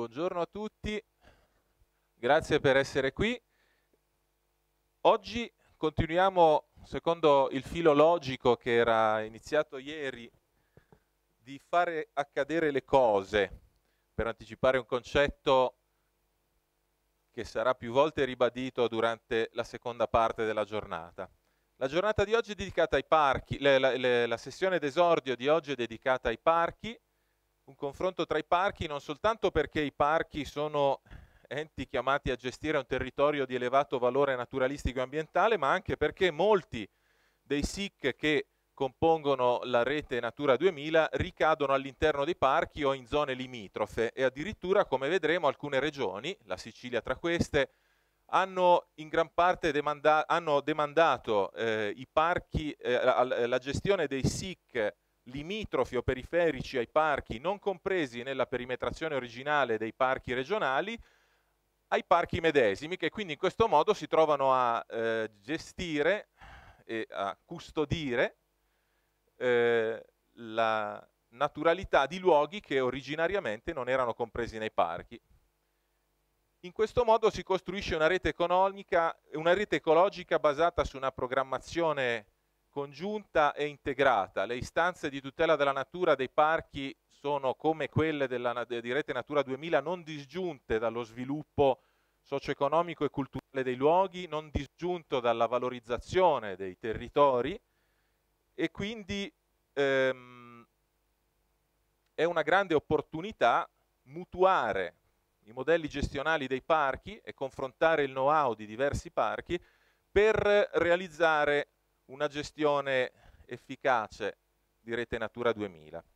Buongiorno a tutti, grazie per essere qui. Oggi continuiamo, secondo il filo logico che era iniziato ieri, di fare accadere le cose, per anticipare un concetto che sarà più volte ribadito durante la seconda parte della giornata. La giornata di oggi è dedicata ai parchi, la, la, la sessione d'esordio di oggi è dedicata ai parchi, un confronto tra i parchi non soltanto perché i parchi sono enti chiamati a gestire un territorio di elevato valore naturalistico e ambientale, ma anche perché molti dei SIC che compongono la rete Natura 2000 ricadono all'interno dei parchi o in zone limitrofe e addirittura, come vedremo, alcune regioni, la Sicilia tra queste, hanno in gran parte demanda hanno demandato eh, i parchi, eh, la, la, gestione dei SIC limitrofi o periferici ai parchi non compresi nella perimetrazione originale dei parchi regionali ai parchi medesimi che quindi in questo modo si trovano a eh, gestire e a custodire eh, la naturalità di luoghi che originariamente non erano compresi nei parchi. In questo modo si costruisce una rete, economica, una rete ecologica basata su una programmazione congiunta e integrata. Le istanze di tutela della natura dei parchi sono come quelle della, di Rete Natura 2000 non disgiunte dallo sviluppo socio-economico e culturale dei luoghi, non disgiunto dalla valorizzazione dei territori e quindi ehm, è una grande opportunità mutuare i modelli gestionali dei parchi e confrontare il know-how di diversi parchi per realizzare una gestione efficace di rete Natura 2000.